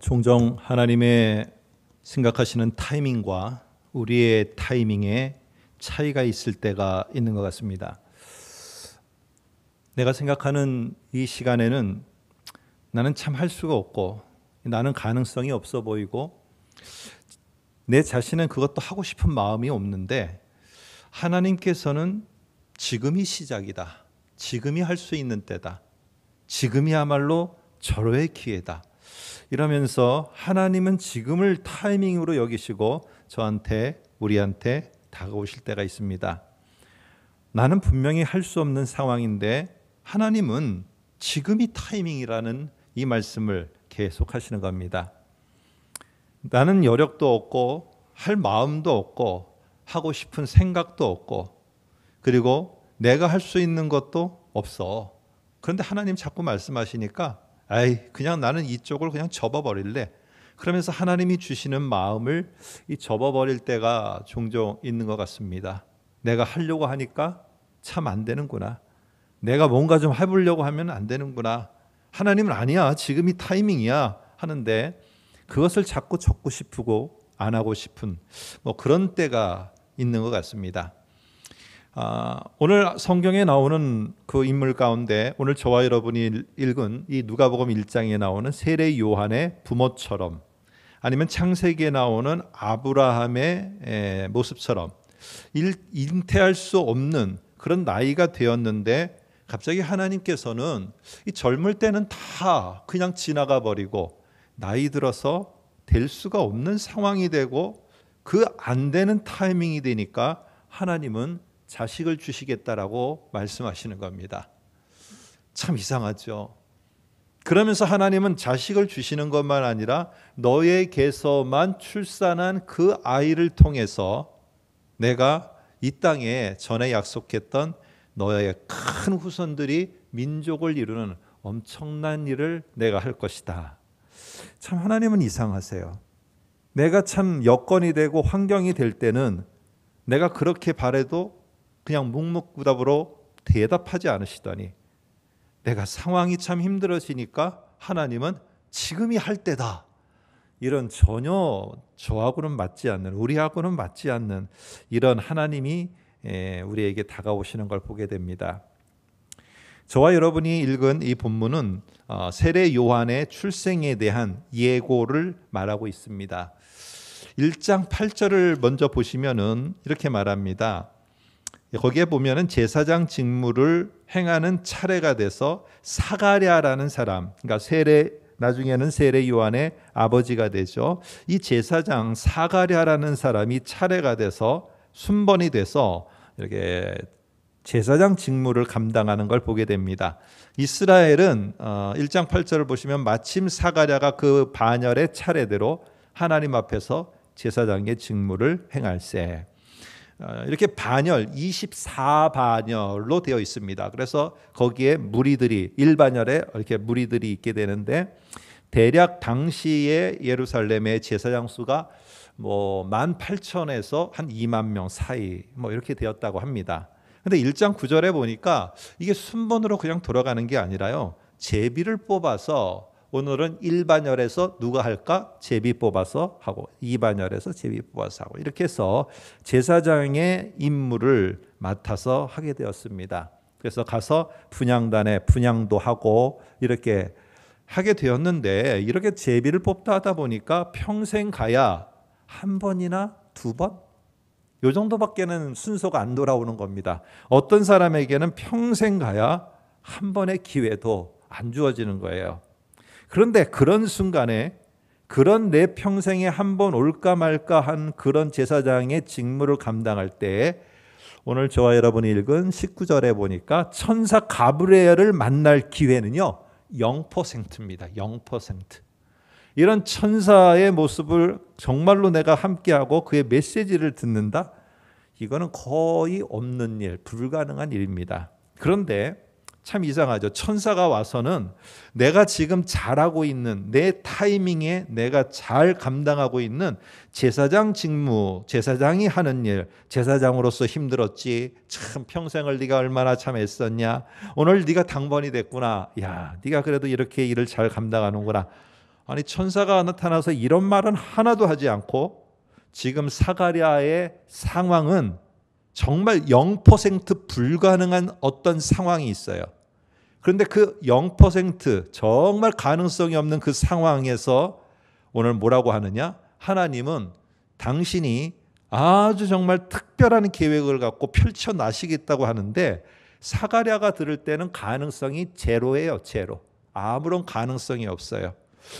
종종 하나님의 생각하시는 타이밍과 우리의 타이밍에 차이가 있을 때가 있는 것 같습니다. 내가 생각하는 이 시간에는 나는 참 할 수가 없고 나는 가능성이 없어 보이고 내 자신은 그것도 하고 싶은 마음이 없는데 하나님께서는 지금이 시작이다. 지금이 할 수 있는 때다. 지금이야말로 절호의 기회다. 이러면서 하나님은 지금을 타이밍으로 여기시고 저한테 우리한테 다가오실 때가 있습니다. 나는 분명히 할 수 없는 상황인데 하나님은 지금이 타이밍이라는 이 말씀을 계속 하시는 겁니다. 나는 여력도 없고 할 마음도 없고 하고 싶은 생각도 없고 그리고 내가 할 수 있는 것도 없어. 그런데 하나님 자꾸 말씀하시니까 아이 그냥 나는 이쪽을 그냥 접어버릴래. 그러면서 하나님이 주시는 마음을 이 접어버릴 때가 종종 있는 것 같습니다. 내가 하려고 하니까 참 안 되는구나. 내가 뭔가 좀 해보려고 하면 안 되는구나. 하나님은 아니야. 지금이 타이밍이야. 하는데 그것을 자꾸 적고 싶고 안 하고 싶은 뭐 그런 때가 있는 것 같습니다. 아, 오늘 성경에 나오는 그 인물 가운데 오늘 저와 여러분이 읽은 이 누가복음 1장에 나오는 세례 요한의 부모처럼 아니면 창세기에 나오는 아브라함의 모습처럼 일, 인태할 수 없는 그런 나이가 되었는데 갑자기 하나님께서는 이 젊을 때는 다 그냥 지나가 버리고 나이 들어서 될 수가 없는 상황이 되고 그 안 되는 타이밍이 되니까 하나님은 자식을 주시겠다라고 말씀하시는 겁니다. 참 이상하죠. 그러면서 하나님은 자식을 주시는 것만 아니라 너에게서만 출산한 그 아이를 통해서 내가 이 땅에 전에 약속했던 너의 큰 후손들이 민족을 이루는 엄청난 일을 내가 할 것이다. 참 하나님은 이상하세요. 내가 참 여건이 되고 환경이 될 때는 내가 그렇게 바래도 그냥 묵묵부답으로 대답하지 않으시더니 내가 상황이 참 힘들어지니까 하나님은 지금이 할 때다. 이런 전혀 저하고는 맞지 않는 우리하고는 맞지 않는 이런 하나님이 예, 우리에게 다가오시는 걸 보게 됩니다. 저와 여러분이 읽은 이 본문은 어, 세례 요한의 출생에 대한 예고를 말하고 있습니다. 1장 8절을 먼저 보시면은 이렇게 말합니다. 예, 거기에 보면은 제사장 직무를 행하는 차례가 돼서 사가랴라는 사람, 그러니까 세례 나중에는 세례 요한의 아버지가 되죠. 이 제사장 사가랴라는 사람이 차례가 돼서 순번이 돼서 이렇게 제사장 직무를 감당하는 걸 보게 됩니다. 이스라엘은 1장 어, 8절을 보시면 마침 사가랴가 그 반열의 차례대로 하나님 앞에서 제사장의 직무를 행할세. 아, 이렇게 반열 24반열로 되어 있습니다. 그래서 거기에 무리들이 일반열에 이렇게 무리들이 있게 되는데 대략 당시에 예루살렘의 제사장 수가 뭐 18,000에서 한 2만 명 사이 뭐 이렇게 되었다고 합니다. 근데 1장 9절에 보니까 이게 순번으로 그냥 돌아가는 게 아니라요. 제비를 뽑아서 오늘은 1반열에서 누가 할까? 제비 뽑아서 하고 2반열에서 제비 뽑아서 하고 이렇게 해서 제사장의 임무를 맡아서 하게 되었습니다. 그래서 가서 분양단에 분양도 하고 이렇게 하게 되었는데 이렇게 제비를 뽑다 하다 보니까 평생 가야 한 번이나 두 번? 요 정도밖에는 순서가 안 돌아오는 겁니다. 어떤 사람에게는 평생 가야 한 번의 기회도 안 주어지는 거예요. 그런데 그런 순간에 그런 내 평생에 한 번 올까 말까 한 그런 제사장의 직무를 감당할 때에 오늘 저와 여러분이 읽은 19절에 보니까 천사 가브리엘을 만날 기회는요. 0%입니다. 0%. 이런 천사의 모습을 정말로 내가 함께하고 그의 메시지를 듣는다? 이거는 거의 없는 일, 불가능한 일입니다. 그런데 참 이상하죠. 천사가 와서는 내가 지금 잘하고 있는 내 타이밍에 내가 잘 감당하고 있는 제사장 직무, 제사장이 하는 일, 제사장으로서 힘들었지. 참 평생을 네가 얼마나 참 애썼냐. 오늘 네가 당번이 됐구나. 야, 네가 그래도 이렇게 일을 잘 감당하는구나. 아니 천사가 나타나서 이런 말은 하나도 하지 않고 지금 사가랴의 상황은 정말 0% 불가능한 어떤 상황이 있어요. 그런데 그 0% 정말 가능성이 없는 그 상황에서 오늘 뭐라고 하느냐? 하나님은 당신이 아주 정말 특별한 계획을 갖고 펼쳐 나시겠다고 하는데 사가랴가 들을 때는 가능성이 제로예요, 제로. 아무런 가능성이 없어요.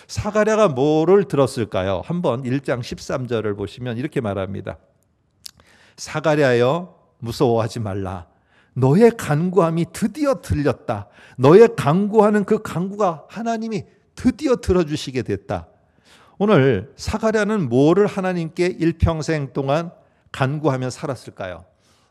사가랴가 뭐를 들었을까요? 한번 1장 13절을 보시면 이렇게 말합니다. 사가랴여 무서워하지 말라. 너의 간구함이 드디어 들렸다. 너의 간구하는 그 간구가 하나님이 드디어 들어주시게 됐다. 오늘 사가랴는 뭐를 하나님께 일평생 동안 간구하며 살았을까요?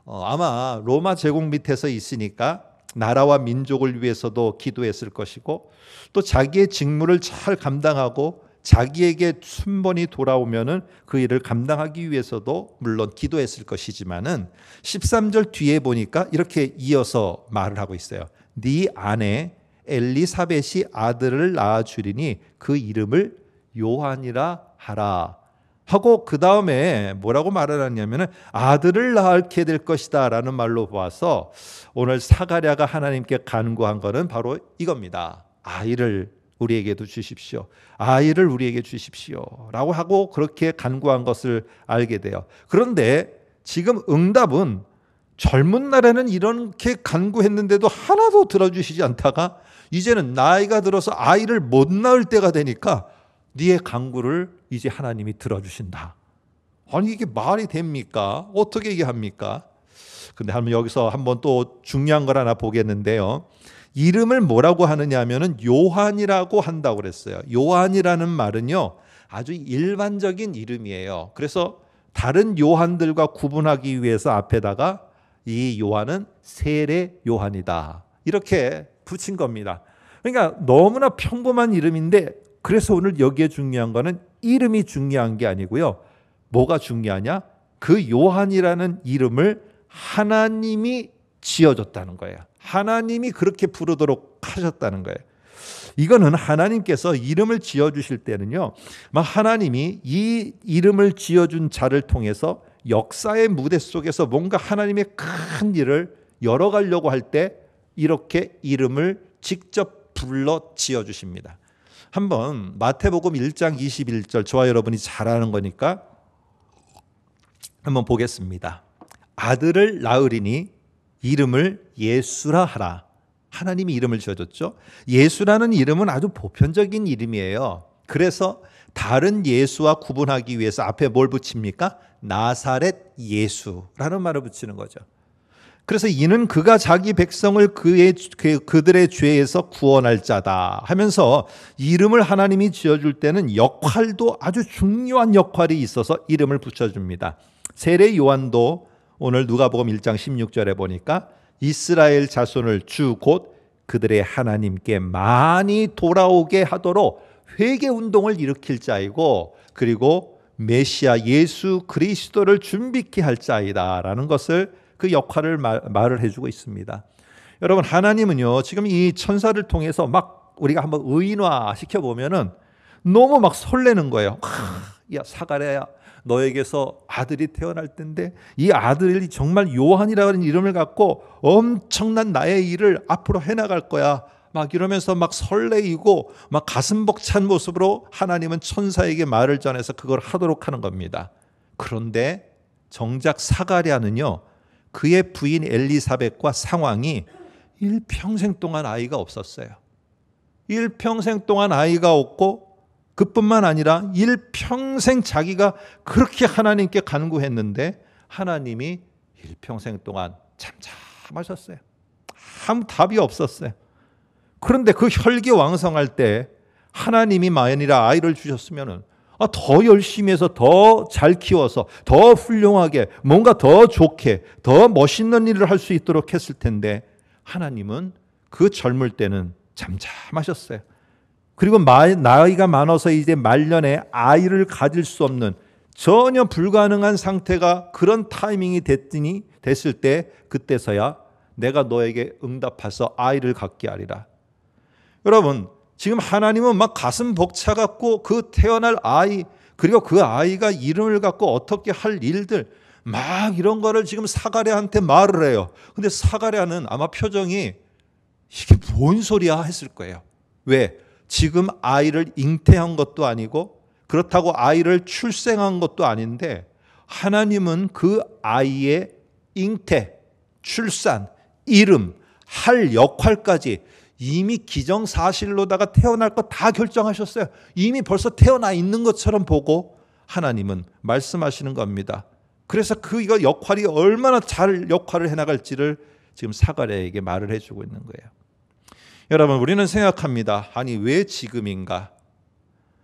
어, 아마 로마 제국 밑에서 있으니까 나라와 민족을 위해서도 기도했을 것이고 또 자기의 직무를 잘 감당하고 자기에게 순번이 돌아오면은 그 일을 감당하기 위해서도 물론 기도했을 것이지만은 13절 뒤에 보니까 이렇게 이어서 말을 하고 있어요. 네 아내 엘리사벳이 아들을 낳아 주리니 그 이름을 요한이라 하라. 하고 그 다음에 뭐라고 말을 하냐면은 아들을 낳게 될 것이다라는 말로 보아서 오늘 사가랴가 하나님께 간구한 거는 바로 이겁니다. 아이를 우리에게도 주십시오. 아이를 우리에게 주십시오. 라고 하고 그렇게 간구한 것을 알게 돼요. 그런데 지금 응답은 젊은 날에는 이렇게 간구했는데도 하나도 들어주시지 않다가 이제는 나이가 들어서 아이를 못 낳을 때가 되니까 네의 간구를 이제 하나님이 들어주신다. 아니 이게 말이 됩니까? 어떻게 얘기 합니까? 근데 한번 여기서 한번 또 중요한 걸 하나 보겠는데요. 이름을 뭐라고 하느냐면은 요한이라고 한다고 그랬어요. 요한이라는 말은요. 아주 일반적인 이름이에요. 그래서 다른 요한들과 구분하기 위해서 앞에다가 이 요한은 세례 요한이다. 이렇게 붙인 겁니다. 그러니까 너무나 평범한 이름인데 그래서 오늘 여기에 중요한 거는 이름이 중요한 게 아니고요. 뭐가 중요하냐? 그 요한이라는 이름을 하나님이 지어줬다는 거예요. 하나님이 그렇게 부르도록 하셨다는 거예요. 이거는 하나님께서 이름을 지어 주실 때는요. 막 하나님이 이 이름을 지어 준 자를 통해서 역사의 무대 속에서 뭔가 하나님의 큰 일을 열어 가려고 할 때 이렇게 이름을 직접 불러 지어 주십니다. 한번 마태복음 1장 21절 저와 여러분이 잘 아는 거니까 한번 보겠습니다. 아들을 낳으리니 이름을 예수라 하라. 하나님이 이름을 지어줬죠. 예수라는 이름은 아주 보편적인 이름이에요. 그래서 다른 예수와 구분하기 위해서 앞에 뭘 붙입니까? 나사렛 예수라는 말을 붙이는 거죠. 그래서 이는 그가 자기 백성을 그의, 그, 그들의 죄에서 구원할 자다 하면서 이름을 하나님이 지어줄 때는 역할도 아주 중요한 역할이 있어서 이름을 붙여줍니다. 세례 요한도 오늘 누가복음 1장 16절에 보니까 이스라엘 자손을 주 곧 그들의 하나님께 많이 돌아오게 하도록 회개 운동을 일으킬 자이고 그리고 메시아 예수 그리스도를 준비케 할 자이다라는 것을 그 역할을 말, 을 해주고 있습니다. 여러분 하나님은요 지금 이 천사를 통해서 막 우리가 한번 의인화 시켜 보면은 너무 막 설레는 거예요. 야 사가랴야 너에게서 아들이 태어날 텐데 이 아들이 정말 요한이라는 이름을 갖고 엄청난 나의 일을 앞으로 해나갈 거야. 막 이러면서 막 설레이고 막 가슴 벅찬 모습으로 하나님은 천사에게 말을 전해서 그걸 하도록 하는 겁니다. 그런데 정작 사가랴는요. 그의 부인 엘리사벳과 상황이 일평생 동안 아이가 없었어요. 일평생 동안 아이가 없고 그뿐만 아니라 일평생 자기가 그렇게 하나님께 간구했는데 하나님이 일평생 동안 잠잠하셨어요. 아무 답이 없었어요. 그런데 그 혈기 왕성할 때 하나님이 마연이라 아이를 주셨으면더 아, 열심히 해서 더 잘 키워서 더 훌륭하게 뭔가 더 좋게 더 멋있는 일을 할 수 있도록 했을 텐데 하나님은 그 젊을 때는 잠잠하셨어요. 그리고 나이가 많아서 이제 말년에 아이를 가질 수 없는 전혀 불가능한 상태가 그런 타이밍이 됐더니 됐을 때 그때서야 내가 너에게 응답해서 아이를 갖게 하리라. 여러분, 지금 하나님은 막 가슴 벅차 갖고 그 태어날 아이 그리고 그 아이가 이름을 갖고 어떻게 할 일들 막 이런 거를 지금 사가랴한테 말을 해요. 근데 사가랴는 아마 표정이 이게 뭔 소리야 했을 거예요. 왜? 지금 아이를 잉태한 것도 아니고 그렇다고 아이를 출생한 것도 아닌데 하나님은 그 아이의 잉태, 출산, 이름, 할 역할까지 이미 기정사실로다가 태어날 것 다 결정하셨어요. 이미 벌써 태어나 있는 것처럼 보고 하나님은 말씀하시는 겁니다. 그래서 그 역할이 얼마나 잘 역할을 해나갈지를 지금 사가랴에게 말을 해주고 있는 거예요. 여러분, 우리는 생각합니다. 아니, 왜 지금인가?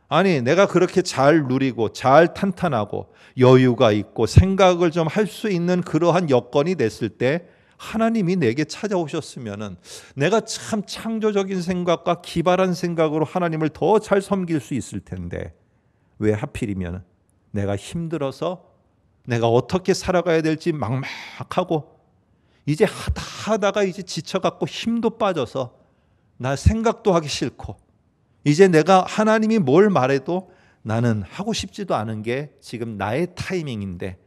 아니, 내가 그렇게 잘 누리고, 잘 탄탄하고, 여유가 있고, 생각을 좀 할 수 있는 그러한 여건이 됐을 때, 하나님이 내게 찾아오셨으면 내가 참 창조적인 생각과 기발한 생각으로 하나님을 더 잘 섬길 수 있을 텐데 왜 하필이면 내가 힘들어서 내가 어떻게 살아가야 될지 막막하고 이제 하다 하다가 이제 지쳐갖고 힘도 빠져서 나 생각도 하기 싫고 이제 내가 하나님이 뭘 말해도 나는 하고 싶지도 않은 게 지금 나의 타이밍인데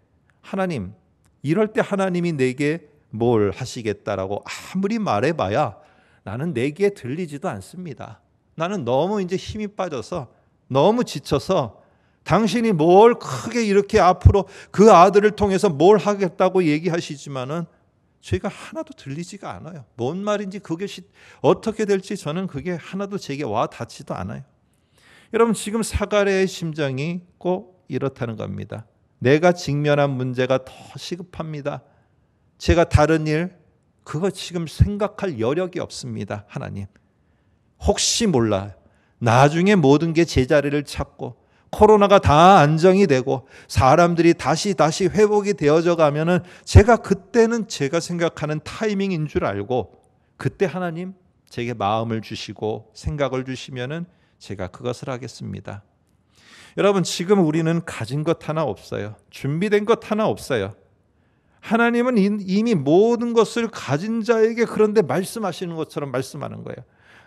하나님 이럴 때 하나님이 내게 뭘 하시겠다라고 아무리 말해봐야 나는 내게 들리지도 않습니다. 나는 너무 이제 힘이 빠져서 너무 지쳐서 당신이 뭘 크게 이렇게 앞으로 그 아들을 통해서 뭘 하겠다고 얘기하시지만은 죄가 하나도 들리지가 않아요. 뭔 말인지 그게 어떻게 될지 저는 그게 하나도 제게 와 닿지도 않아요. 여러분 지금 사가랴의 심정이 꼭 이렇다는 겁니다. 내가 직면한 문제가 더 시급합니다. 제가 다른 일 그거 지금 생각할 여력이 없습니다. 하나님. 혹시 몰라. 나중에 모든 게 제자리를 찾고 코로나가 다 안정이 되고 사람들이 다시 다시 회복이 되어져 가면은 제가 그때는 제가 생각하는 타이밍인 줄 알고 그때 하나님 제게 마음을 주시고 생각을 주시면은 제가 그것을 하겠습니다. 여러분 지금 우리는 가진 것 하나 없어요. 준비된 것 하나 없어요. 하나님은 이미 모든 것을 가진 자에게 그런데 말씀하시는 것처럼 말씀하는 거예요.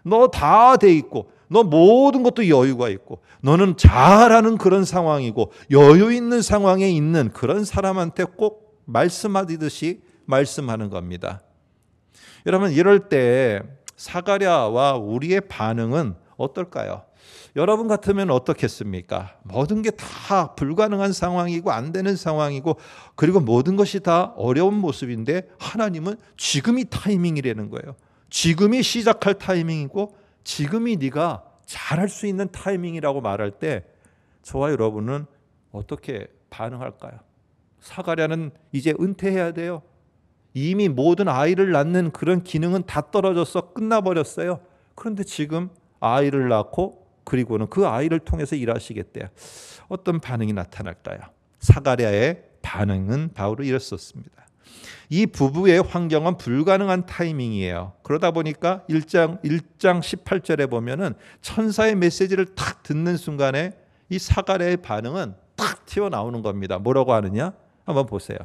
너다돼 있고 너 모든 것도 여유가 있고 너는 잘하는 그런 상황이고 여유 있는 상황에 있는 그런 사람한테 꼭 말씀하듯이 말씀하는 겁니다. 여러분 이럴 때 사가랴와 우리의 반응은 어떨까요? 여러분 같으면 어떻겠습니까? 모든 게 다 불가능한 상황이고 안 되는 상황이고 그리고 모든 것이 다 어려운 모습인데 하나님은 지금이 타이밍이라는 거예요. 지금이 시작할 타이밍이고 지금이 네가 잘할 수 있는 타이밍이라고 말할 때 저와 여러분은 어떻게 반응할까요? 사가랴는 이제 은퇴해야 돼요. 이미 모든 아이를 낳는 그런 기능은 다 떨어져서 끝나버렸어요. 그런데 지금 아이를 낳고 그리고는 그 아이를 통해서 일하시겠대요. 어떤 반응이 나타날까요? 사가랴의 반응은 바로 이랬었습니다. 이 부부의 환경은 불가능한 타이밍이에요. 그러다 보니까 1장 1장 18절에 보면은 천사의 메시지를 탁 듣는 순간에 이 사가랴의 반응은 탁 튀어나오는 겁니다. 뭐라고 하느냐? 한번 보세요.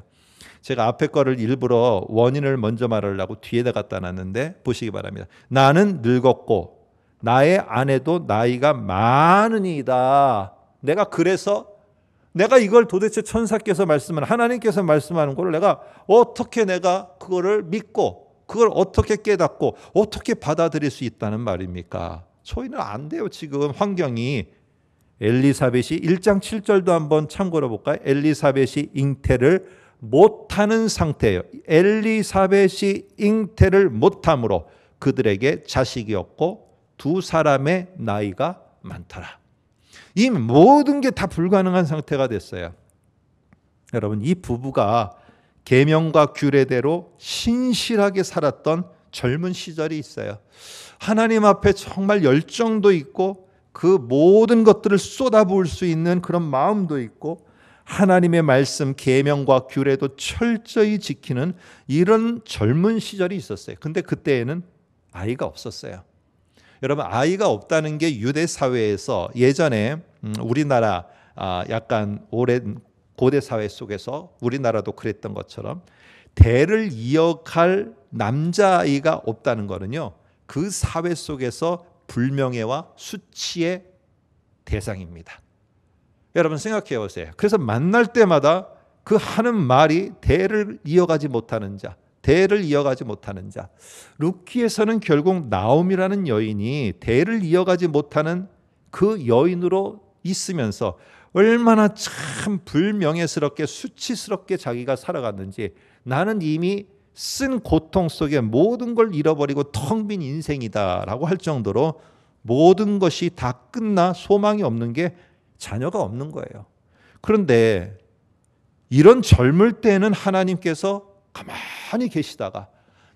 제가 앞에 거를 일부러 원인을 먼저 말하려고 뒤에다 갖다 놨는데 보시기 바랍니다. 나는 늙었고 나의 아내도 나이가 많으니이다. 내가 그래서 내가 이걸 도대체 천사께서 말씀을 하나님께서 말씀하는 거를 내가 어떻게 내가 그거를 믿고 그걸 어떻게 깨닫고 어떻게 받아들일 수 있다는 말입니까? 저희는 안 돼요. 지금 환경이 엘리사벳이 1장 7절도 한번 참고로 볼까요? 엘리사벳이 잉태를 못하는 상태예요. 엘리사벳이 잉태를 못함으로 그들에게 자식이 없고 두 사람의 나이가 많더라. 이 모든 게 다 불가능한 상태가 됐어요. 여러분 이 부부가 계명과 규례대로 신실하게 살았던 젊은 시절이 있어요. 하나님 앞에 정말 열정도 있고 그 모든 것들을 쏟아부을 수 있는 그런 마음도 있고 하나님의 말씀 계명과 규례도 철저히 지키는 이런 젊은 시절이 있었어요. 근데 그때에는 아이가 없었어요. 여러분 아이가 없다는 게 유대 사회에서 예전에 음, 우리나라 아, 약간 오랜 고대 사회 속에서 우리나라도 그랬던 것처럼 대를 이어갈 남자아이가 없다는 거는요. 그 사회 속에서 불명예와 수치의 대상입니다. 여러분 생각해 보세요. 그래서 만날 때마다 그 하는 말이 대를 이어가지 못하는 자, 대를 이어가지 못하는 자. 루키에서는 결국 나옴이라는 여인이 대를 이어가지 못하는 그 여인으로 있으면서 얼마나 참 불명예스럽게 수치스럽게 자기가 살아갔는지 나는 이미 쓴 고통 속에 모든 걸 잃어버리고 텅 빈 인생이다라고 할 정도로 모든 것이 다 끝나 소망이 없는 게 자녀가 없는 거예요. 그런데 이런 젊을 때는 하나님께서 가만히 계시다가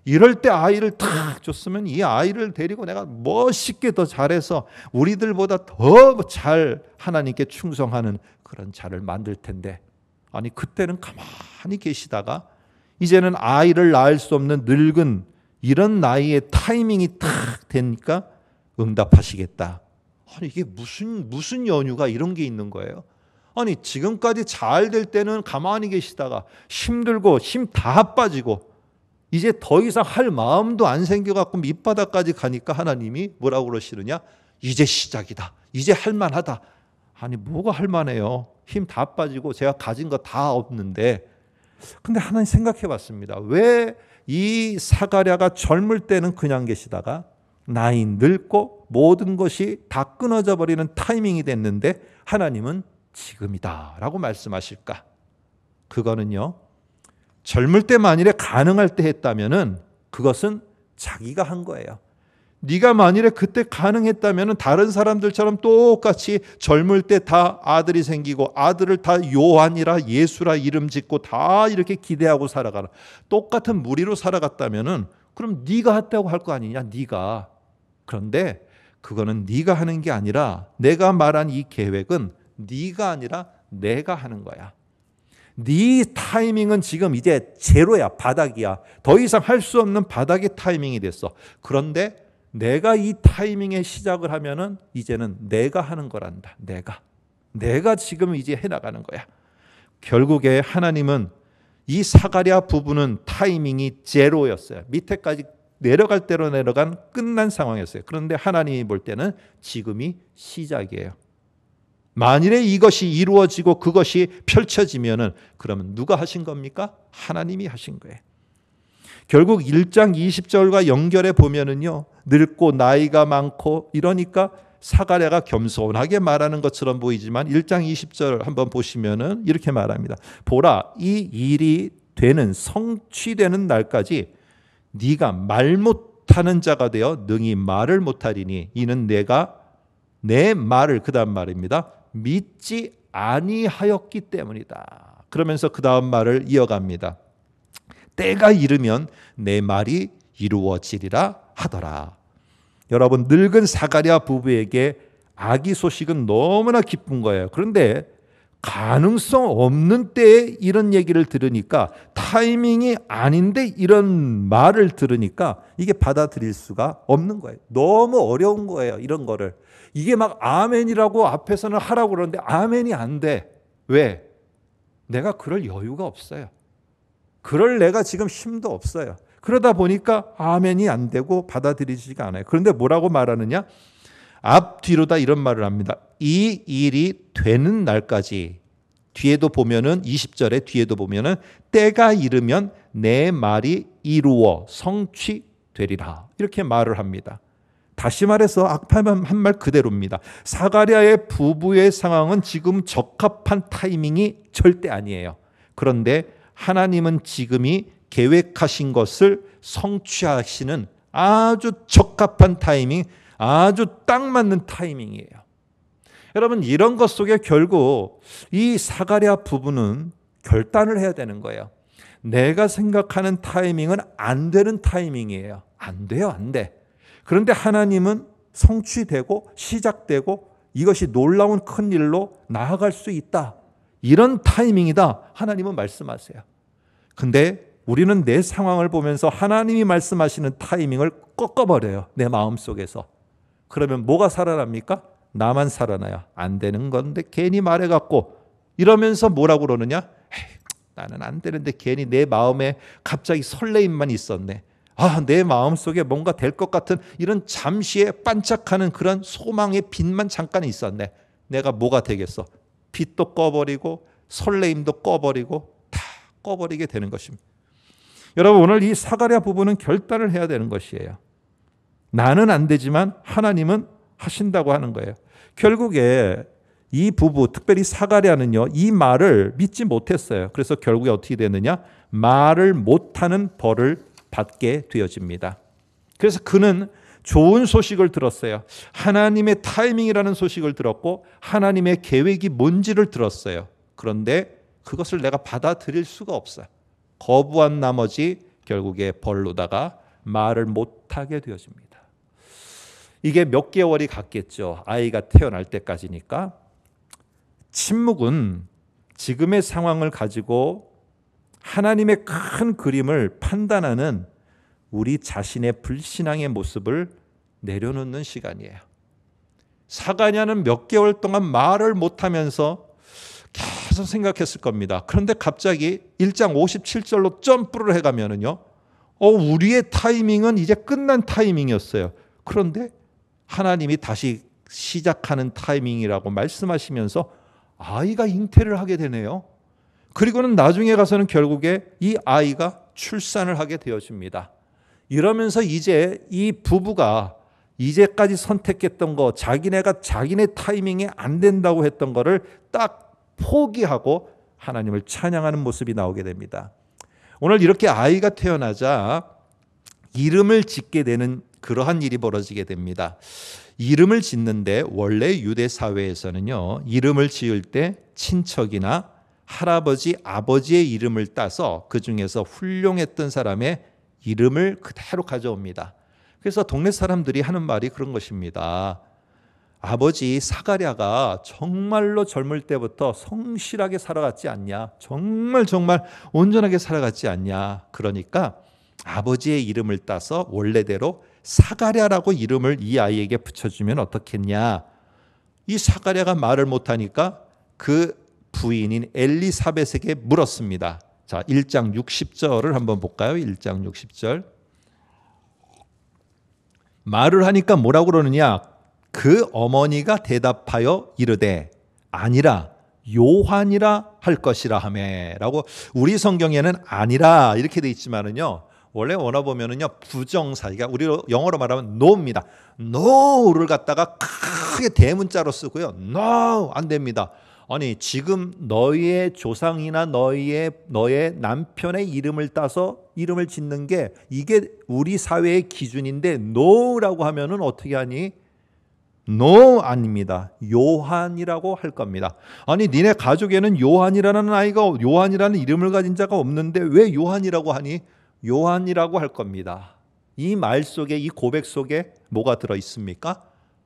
이럴 때 아이를 탁 줬으면 이 아이를 데리고 내가 멋있게 더 잘해서 우리들보다 더 잘 하나님께 충성하는 그런 자를 만들 텐데 아니 그때는 가만히 계시다가 이제는 아이를 낳을 수 없는 늙은 이런 나이에 타이밍이 탁 되니까 응답하시겠다. 아니 이게 무슨 무슨 연유가 이런 게 있는 거예요? 아니 지금까지 잘 될 때는 가만히 계시다가 힘들고 힘 다 빠지고 이제 더 이상 할 마음도 안 생겨갖고 밑바닥까지 가니까 하나님이 뭐라고 그러시느냐? 이제 시작이다. 이제 할만하다. 아니 뭐가 할만해요? 힘 다 빠지고 제가 가진 거 다 없는데. 근데 하나님 생각해 봤습니다. 왜 이 사가랴가 젊을 때는 그냥 계시다가 나이 늙고 모든 것이 다 끊어져 버리는 타이밍이 됐는데 하나님은 지금이다. 라고 말씀하실까? 그거는요, 젊을 때 만일에 가능할 때 했다면은 그것은 자기가 한 거예요. 네가 만일에 그때 가능했다면 다른 사람들처럼 똑같이 젊을 때 다 아들이 생기고 아들을 다 요한이라 예수라 이름 짓고 다 이렇게 기대하고 살아가라. 똑같은 무리로 살아갔다면은 그럼 네가 했다고 할 거 아니냐? 네가. 그런데 그거는 네가 하는 게 아니라 내가 말한 이 계획은 네가 아니라 내가 하는 거야. 네 타이밍은 지금 이제 제로야 바닥이야 더 이상 할 수 없는 바닥의 타이밍이 됐어 그런데 내가 이 타이밍에 시작을 하면은 이제는 내가 하는 거란다 내가 내가 지금 이제 해나가는 거야 결국에 하나님은 이 사가랴 부부는 타이밍이 제로였어요 밑에까지 내려갈 대로 내려간 끝난 상황이었어요 그런데 하나님이 볼 때는 지금이 시작이에요 만일에 이것이 이루어지고 그것이 펼쳐지면은 그러면 누가 하신 겁니까? 하나님이 하신 거예요. 결국 1장 20절과 연결해 보면은요. 늙고 나이가 많고 이러니까 사가랴가 겸손하게 말하는 것처럼 보이지만 1장 20절 한번 보시면은 이렇게 말합니다. 보라 이 일이 되는 성취되는 날까지 네가 말 못하는 자가 되어 능히 말을 못하리니 이는 내가 내 말을 그다음 말입니다. 믿지 아니하였기 때문이다. 그러면서 그 다음 말을 이어갑니다. 때가 이르면 내 말이 이루어지리라 하더라. 여러분 늙은 사가랴 부부에게 아기 소식은 너무나 기쁜 거예요. 그런데 가능성 없는 때에 이런 얘기를 들으니까 타이밍이 아닌데 이런 말을 들으니까 이게 받아들일 수가 없는 거예요. 너무 어려운 거예요. 이런 거를. 이게 막 아멘이라고 앞에서는 하라고 그러는데 아멘이 안 돼. 왜? 내가 그럴 여유가 없어요. 그럴 내가 지금 힘도 없어요. 그러다 보니까 아멘이 안 되고 받아들이지가 않아요. 그런데 뭐라고 말하느냐? 앞뒤로다 이런 말을 합니다. 이 일이 되는 날까지 뒤에도 보면은 20절에 뒤에도 보면은 때가 이르면 내 말이 이루어 성취되리라. 이렇게 말을 합니다. 다시 말해서 악파만 한 말 그대로입니다. 사가리아의 부부의 상황은 지금 적합한 타이밍이 절대 아니에요. 그런데 하나님은 지금이 계획하신 것을 성취하시는 아주 적합한 타이밍, 아주 딱 맞는 타이밍이에요. 여러분 이런 것 속에 결국 이 사가랴 부부는 결단을 해야 되는 거예요. 내가 생각하는 타이밍은 안 되는 타이밍이에요. 안 돼요, 안 돼. 그런데 하나님은 성취되고 시작되고 이것이 놀라운 큰 일로 나아갈 수 있다. 이런 타이밍이다. 하나님은 말씀하세요. 근데 우리는 내 상황을 보면서 하나님이 말씀하시는 타이밍을 꺾어버려요. 내 마음 속에서. 그러면 뭐가 살아납니까? 나만 살아나야 안 되는 건데 괜히 말해갖고 이러면서 뭐라고 그러느냐? 에이, 나는 안 되는데 괜히 내 마음에 갑자기 설레임만 있었네. 아, 내 마음속에 뭔가 될 것 같은 이런 잠시에 반짝하는 그런 소망의 빛만 잠깐 있었네. 내가 뭐가 되겠어? 빛도 꺼버리고 설레임도 꺼버리고 다 꺼버리게 되는 것입니다. 여러분 오늘 이 사가랴 부부는 결단을 해야 되는 것이에요. 나는 안 되지만 하나님은 하신다고 하는 거예요. 결국에 이 부부, 특별히 사가랴는요, 이 말을 믿지 못했어요. 그래서 결국에 어떻게 되느냐? 말을 못하는 벌을 받게 되어집니다. 그래서 그는 좋은 소식을 들었어요. 하나님의 타이밍이라는 소식을 들었고 하나님의 계획이 뭔지를 들었어요. 그런데 그것을 내가 받아들일 수가 없어 거부한 나머지 결국에 벌로다가 말을 못하게 되어집니다. 이게 몇 개월이 갔겠죠. 아이가 태어날 때까지니까. 침묵은 지금의 상황을 가지고 하나님의 큰 그림을 판단하는 우리 자신의 불신앙의 모습을 내려놓는 시간이에요. 사가냐는 몇 개월 동안 말을 못하면서 계속 생각했을 겁니다. 그런데 갑자기 1장 57절로 점프를 해가면은요, 어, 우리의 타이밍은 이제 끝난 타이밍이었어요. 그런데 하나님이 다시 시작하는 타이밍이라고 말씀하시면서 아이가 잉태를 하게 되네요. 그리고는 나중에 가서는 결국에 이 아이가 출산을 하게 되어집니다. 이러면서 이제 이 부부가 이제까지 선택했던 거, 자기네가 자기네 타이밍에 안 된다고 했던 거를 딱 포기하고 하나님을 찬양하는 모습이 나오게 됩니다. 오늘 이렇게 아이가 태어나자 이름을 짓게 되는 그러한 일이 벌어지게 됩니다. 이름을 짓는데 원래 유대 사회에서는요, 이름을 지을 때 친척이나 할아버지, 아버지의 이름을 따서 그 중에서 훌륭했던 사람의 이름을 그대로 가져옵니다. 그래서 동네 사람들이 하는 말이 그런 것입니다. 아버지 사가랴가 정말로 젊을 때부터 성실하게 살아갔지 않냐? 정말 정말 온전하게 살아갔지 않냐? 그러니까 아버지의 이름을 따서 원래대로 사가랴라고 이름을 이 아이에게 붙여주면 어떻겠냐? 이 사가랴가 말을 못하니까 그 부인인 엘리사벳에게 물었습니다. 자, 1장 60절을 한번 볼까요? 1장 60절. 말을 하니까 뭐라고 그러느냐? 그 어머니가 대답하여 이르되 아니라 요한이라 할 것이라 하매라고 우리 성경에는 아니라 이렇게 돼 있지만은요. 원래 원어 보면은요 부정사 그러 우리로 영어로 말하면 노입니다노를 갖다가 크게 대문자로 쓰고요. 노안 됩니다. 아니 지금 너희의 조상이나 너희의 너의 남편의 이름을 따서 이름을 짓는 게 이게 우리 사회의 기준인데 n 라고 하면은 어떻게 하니? no 아닙니다. 요한이라고 할 겁니다. 아니 니네 가족에는 요한이라는 아이가 요한이라는 이름을 가진 자가 없는데 왜 요한이라고 하니? 요한이라고 할 겁니다. 이 말 속에 이 고백 속에 뭐가 들어 있습니까?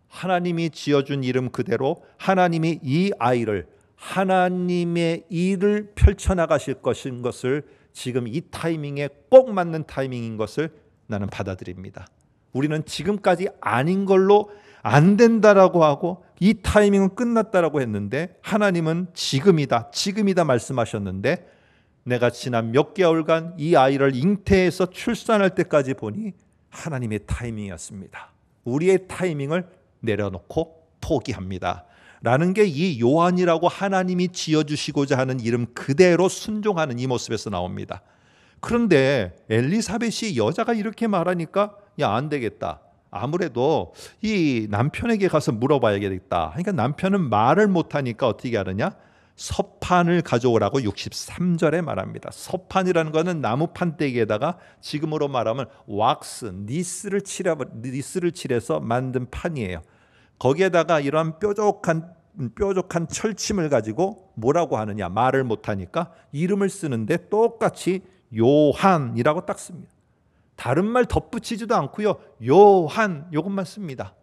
하나님이 지어준 이름 그대로 하나님이 이 아이를 하나님의 일을 펼쳐나가실 것인 것을 지금 이 타이밍에 꼭 맞는 타이밍인 것을 나는 받아들입니다. 우리는 지금까지 아닌 걸로 안 된다라고 하고 이 타이밍은 끝났다라고 했는데 하나님은 지금이다, 지금이다 말씀하셨는데 내가 지난 몇 개월간 이 아이를 잉태해서 출산할 때까지 보니 하나님의 타이밍이었습니다. 우리의 타이밍을 내려놓고 포기합니다. 라는 게 이 요한이라고 하나님이 지어주시고자 하는 이름 그대로 순종하는 이 모습에서 나옵니다. 그런데 엘리사벳이 여자가 이렇게 말하니까 야, 안 되겠다. 아무래도 이 남편에게 가서 물어봐야겠다. 그러니까 남편은 말을 못하니까 어떻게 하느냐? 서판을 가져오라고 63절에 말합니다. 서판이라는 것은 나무 판대기에다가 지금으로 말하면 왁스, 니스를 칠해서 만든 판이에요. 거기에다가 이러한 뾰족한 뾰족한 철침을 가지고 뭐라고 하느냐 말을 못하니까 이름을 쓰는데 똑같이 요한이라고 딱 씁니다. 다른 말 덧붙이지도 않고요. 요한 요것만 씁니다.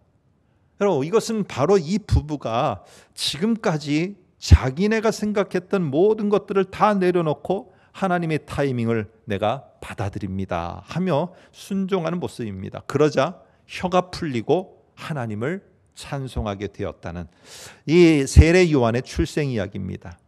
여러분 이것은 바로 이 부부가 지금까지 자기네가 생각했던 모든 것들을 다 내려놓고 하나님의 타이밍을 내가 받아들입니다 하며 순종하는 모습입니다. 그러자 혀가 풀리고 하나님을 찬송하게 되었다는 이 세례 요한의 출생 이야기입니다.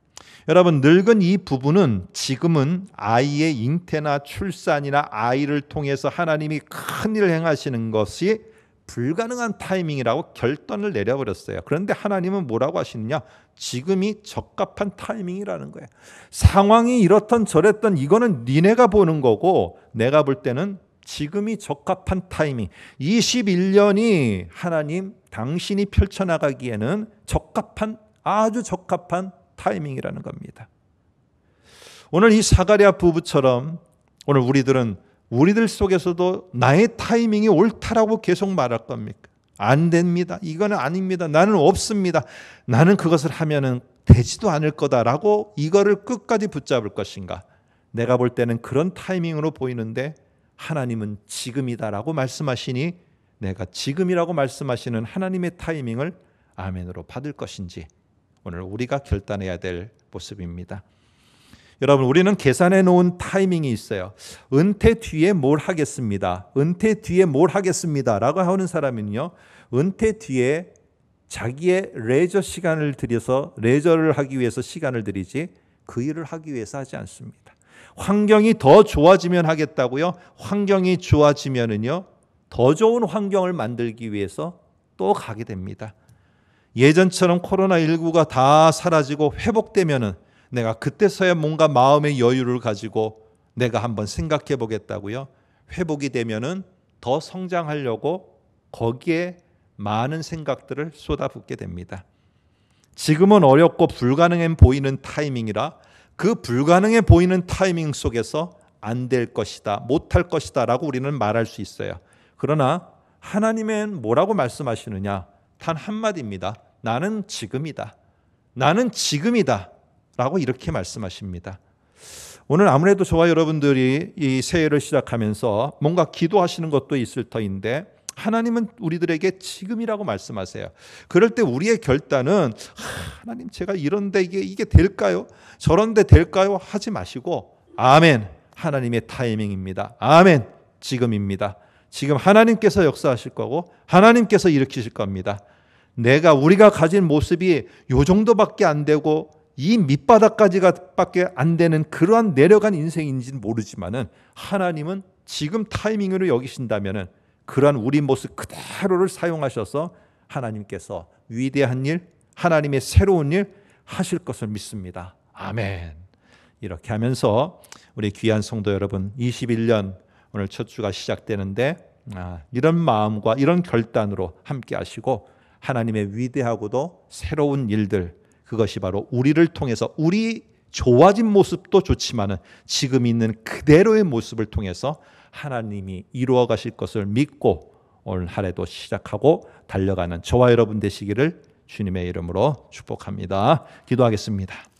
여러분 늙은 이 부부는 지금은 아이의 잉태나 출산이나 아이를 통해서 하나님이 큰 일을 행하시는 것이 불가능한 타이밍이라고 결단을 내려버렸어요. 그런데 하나님은 뭐라고 하시느냐? 지금이 적합한 타이밍이라는 거예요. 상황이 이렇던 저랬던 이거는 니네가 보는 거고 내가 볼 때는 지금이 적합한 타이밍. 21년이 하나님 당신이 펼쳐나가기에는 적합한 아주 적합한 타이밍이라는 겁니다. 오늘 이 사가랴 부부처럼 오늘 우리들은 우리들 속에서도 나의 타이밍이 옳다라고 계속 말할 겁니까? 안 됩니다. 이거는 아닙니다. 나는 없습니다. 나는 그것을 하면은 되지도 않을 거다라고 이거를 끝까지 붙잡을 것인가? 내가 볼 때는 그런 타이밍으로 보이는데 하나님은 지금이다라고 말씀하시니 내가 지금이라고 말씀하시는 하나님의 타이밍을 아멘으로 받을 것인지 오늘 우리가 결단해야 될 모습입니다. 여러분, 우리는 계산해 놓은 타이밍이 있어요. 은퇴 뒤에 뭘 하겠습니다. 은퇴 뒤에 뭘 하겠습니다. 라고 하는 사람은요, 은퇴 뒤에 자기의 레저 시간을 들여서 레저를 하기 위해서 시간을 들이지 그 일을 하기 위해서 하지 않습니다. 환경이 더 좋아지면 하겠다고요. 환경이 좋아지면은요, 더 좋은 환경을 만들기 위해서 또 가게 됩니다. 예전처럼 코로나19가 다 사라지고 회복되면은 내가 그때서야 뭔가 마음의 여유를 가지고 내가 한번 생각해 보겠다고요. 회복이 되면은 더 성장하려고 거기에 많은 생각들을 쏟아붓게 됩니다. 지금은 어렵고 불가능해 보이는 타이밍이라 그 불가능해 보이는 타이밍 속에서 안 될 것이다, 못 할 것이다 라고 우리는 말할 수 있어요. 그러나 하나님은 뭐라고 말씀하시느냐? 단 한마디입니다. 나는 지금이다. 나는 지금이다. 라고 이렇게 말씀하십니다. 오늘 아무래도 저와 여러분들이 이 새해를 시작하면서 뭔가 기도하시는 것도 있을 터인데 하나님은 우리들에게 지금이라고 말씀하세요. 그럴 때 우리의 결단은 하나님 제가 이런데 이게 이게 될까요? 저런데 될까요? 하지 마시고 아멘. 하나님의 타이밍입니다. 아멘. 지금입니다. 지금 하나님께서 역사하실 거고 하나님께서 일으키실 겁니다. 내가 우리가 가진 모습이 요 정도밖에 안 되고 이 밑바닥까지밖에 안 되는 그러한 내려간 인생인지는 모르지만은 하나님은 지금 타이밍으로 여기신다면은 그러한 우리 모습 그대로를 사용하셔서 하나님께서 위대한 일, 하나님의 새로운 일 하실 것을 믿습니다. 아멘. 이렇게 하면서 우리 귀한 성도 여러분 21년 오늘 첫 주가 시작되는데 아, 이런 마음과 이런 결단으로 함께 하시고 하나님의 위대하고도 새로운 일들 그것이 바로 우리를 통해서 우리 좋아진 모습도 좋지만은 지금 있는 그대로의 모습을 통해서 하나님이 이루어 가실 것을 믿고 오늘 하루도 시작하고 달려가는 저와 여러분 되시기를 주님의 이름으로 축복합니다. 기도하겠습니다.